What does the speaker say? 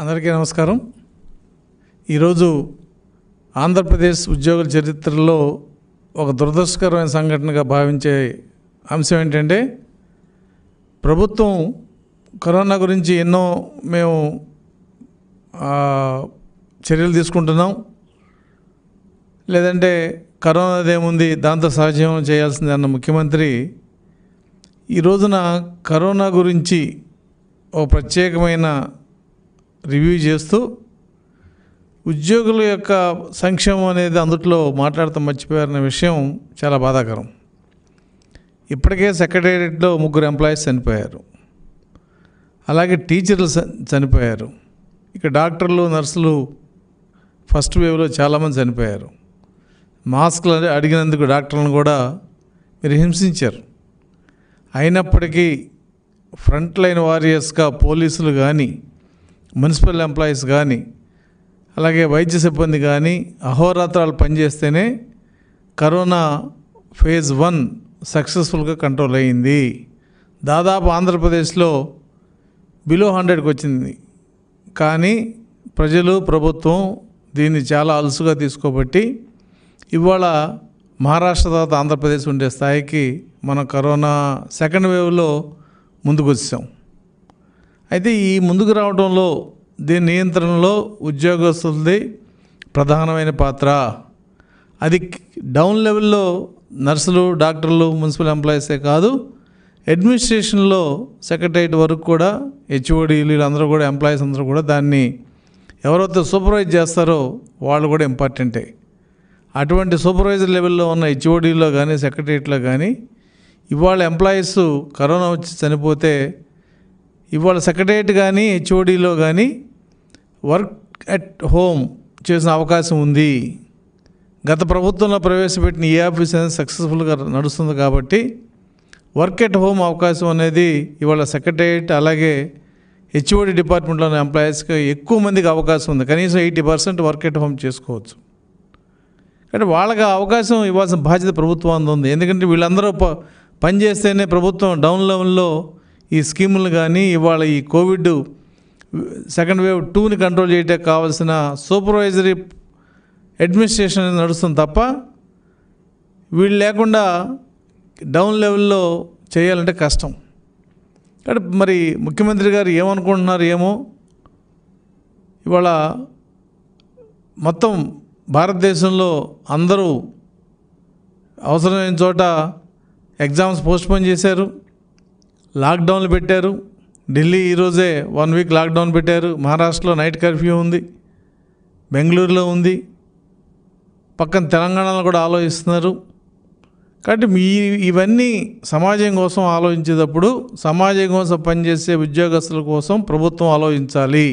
అందరికీ నమస్కారం ఈరోజు ఆంధ్రప్రదేశ్ ఉద్యోగుల చరిత్రలో ఒక దురదృష్టకరమైన సంఘటనగా భావించే అంశం ఏంటంటే ప్రభుత్వం కరోనా గురించి ఎన్నో మేము చర్యలు తీసుకుంటున్నాం లేదంటే కరోనా ఏముంది దాంతో సహజీవనం చేయాల్సింది అన్న ముఖ్యమంత్రి ఈ రోజున కరోనా గురించి ఓ ప్రత్యేకమైన రివ్యూ చేస్తూ ఉద్యోగుల యొక్క సంక్షేమం అనేది అందుట్లో మాట్లాడటం మర్చిపోయారన్న విషయం చాలా బాధాకరం ఇప్పటికే సెక్రటేరియట్లో ముగ్గురు ఎంప్లాయీస్ చనిపోయారు అలాగే టీచర్లు చనిపోయారు ఇక డాక్టర్లు నర్సులు ఫస్ట్ వేవ్లో చాలామంది చనిపోయారు మాస్క్లు అడిగినందుకు డాక్టర్లను కూడా మీరు హింసించారు అయినప్పటికీ ఫ్రంట్ లైన్ వారియర్స్గా పోలీసులు కానీ మున్సిపల్ ఎంప్లాయీస్ కానీ అలాగే వైద్య సిబ్బంది కానీ అహోరాత్రాలు పనిచేస్తేనే కరోనా ఫేజ్ వన్ సక్సెస్ఫుల్గా కంట్రోల్ అయ్యింది దాదాపు ఆంధ్రప్రదేశ్లో బిలో హండ్రెడ్కి వచ్చింది కానీ ప్రజలు ప్రభుత్వం దీన్ని చాలా అలుసుగా తీసుకోబట్టి ఇవాళ మహారాష్ట్ర తర్వాత ఆంధ్రప్రదేశ్ ఉండే స్థాయికి మన కరోనా సెకండ్ వేవ్లో ముందుకు అయితే ఈ ముందుకు రావడంలో దీని నియంత్రణలో ఉద్యోగస్తులది ప్రధానమైన పాత్ర అది డౌన్ లెవెల్లో నర్సులు డాక్టర్లు మున్సిపల్ ఎంప్లాయీసే కాదు అడ్మినిస్ట్రేషన్లో సెక్రటరియట్ వరకు కూడా హెచ్ఓడి వీళ్ళందరూ కూడా ఎంప్లాయీస్ అందరూ కూడా దాన్ని ఎవరైతే సూపర్వైజ్ చేస్తారో వాళ్ళు కూడా ఇంపార్టెంటే అటువంటి సూపర్వైజర్ లెవెల్లో ఉన్న హెచ్ఓడీలో కానీ సెక్రటరియట్లో కానీ ఇవాళ ఎంప్లాయీస్ కరోనా వచ్చి చనిపోతే ఇవాళ సెక్రటరియట్ కానీ హెచ్ఓడిలో కానీ వర్క్ అట్ హోమ్ చేసిన అవకాశం ఉంది గత ప్రభుత్వంలో ప్రవేశపెట్టిన ఏ ఆఫీస్ అనేది సక్సెస్ఫుల్గా నడుస్తుంది కాబట్టి వర్క్ ఎట్ హోమ్ అవకాశం అనేది ఇవాళ సెక్రటరియట్ అలాగే హెచ్ఓడి డిపార్ట్మెంట్లోని ఎంప్లాయీస్కి ఎక్కువ మందికి అవకాశం ఉంది కనీసం eighty percent work at home చేసుకోవచ్చు అంటే వాళ్ళకి అవకాశం ఇవ్వాల్సిన బాధ్యత ప్రభుత్వానికి ఉంది ఎందుకంటే వీళ్ళందరూ పనిచేస్తేనే ప్రభుత్వం డౌన్ లెవెల్లో ఈ స్కీములు కానీ ఇవాళ ఈ కోవిడ్ సెకండ్ వేవ్ టూని కంట్రోల్ చేయటానికి కావాల్సిన సూపర్వైజరీ అడ్మినిస్ట్రేషన్ నడుస్తుంది తప్ప వీళ్ళు లేకుండా డౌన్ లెవెల్లో చేయాలంటే కష్టం కాబట్టి మరి ముఖ్యమంత్రి గారు ఏమనుకుంటున్నారు ఏమో ఇవాళ మొత్తం భారతదేశంలో అందరూ అవసరమైన చోట ఎగ్జామ్స్ పోస్ట్పోన్ చేశారు లాక్డౌన్లు పెట్టారు ఢిల్లీ ఈరోజే వన్ వీక్ లాక్డౌన్ పెట్టారు మహారాష్ట్రలో నైట్ కర్ఫ్యూ ఉంది బెంగళూరులో ఉంది పక్కన తెలంగాణలో కూడా ఆలోచిస్తున్నారు కాబట్టి మీ ఇవన్నీ సమాజం కోసం ఆలోచించేటప్పుడు సమాజం కోసం పనిచేసే ఉద్యోగస్తుల కోసం ప్రభుత్వం ఆలోచించాలి